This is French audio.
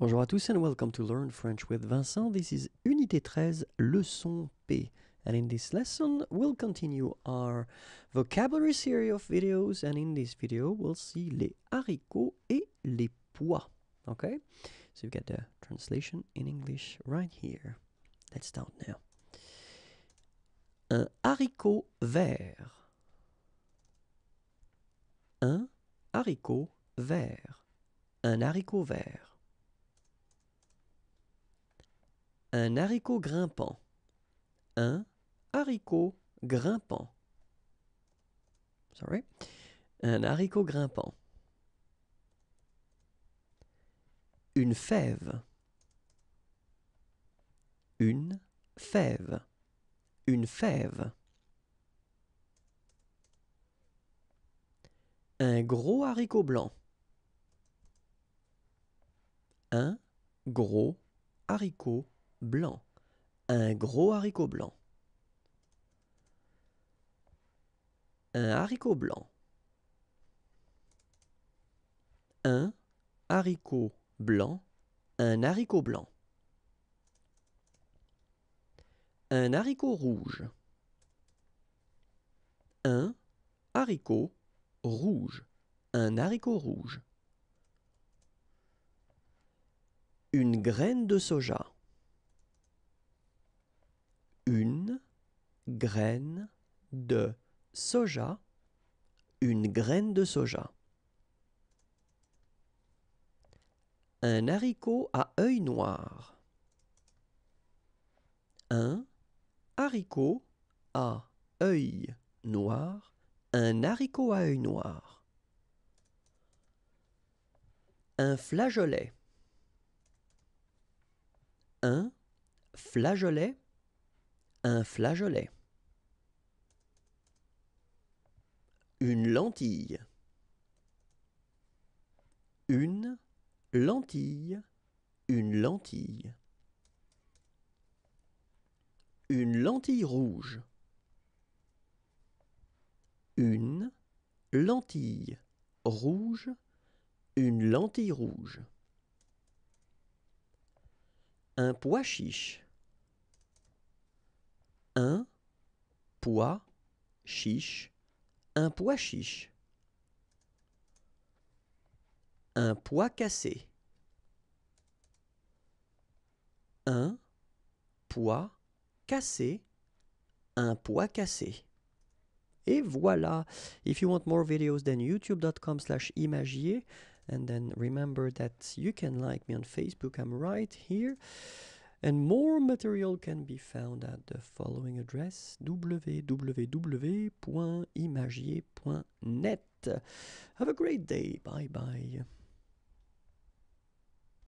Bonjour à tous and welcome to Learn French with Vincent. This is Unité 13, Leçon P. And in this lesson, we'll continue our vocabulary series of videos. And in this video, we'll see les haricots et les pois. Okay? So you've get the translation in English right here. Let's start now. Un haricot vert. Un haricot vert. Un haricot vert. Un haricot grimpant. Un haricot grimpant. Sorry. Un haricot grimpant. Une fève. Une fève. Une fève. Un gros haricot blanc. Un gros haricot blanc. Un gros haricot blanc. Un haricot blanc. Un haricot blanc. Un haricot blanc. Un haricot rouge. Un haricot rouge. Un haricot rouge. Une graine de soja. graine de soja, une graine de soja. Un haricot à œil noir. Un haricot à œil noir, un haricot à œil noir. Un flageolet. Un flageolet, un flageolet. Une lentille. Une lentille. Une lentille. Une lentille rouge. Une lentille rouge. Une lentille rouge. Un pois chiche. Un pois chiche un pois chiche. Un pois cassé. Un pois cassé. Un pois cassé. Et voilà. If you want more videos, then youtube.com slash imagier. And then remember that you can like me on Facebook. I'm right here. and more material can be found at the following address www.imagier.net. Have a great day. Bye bye.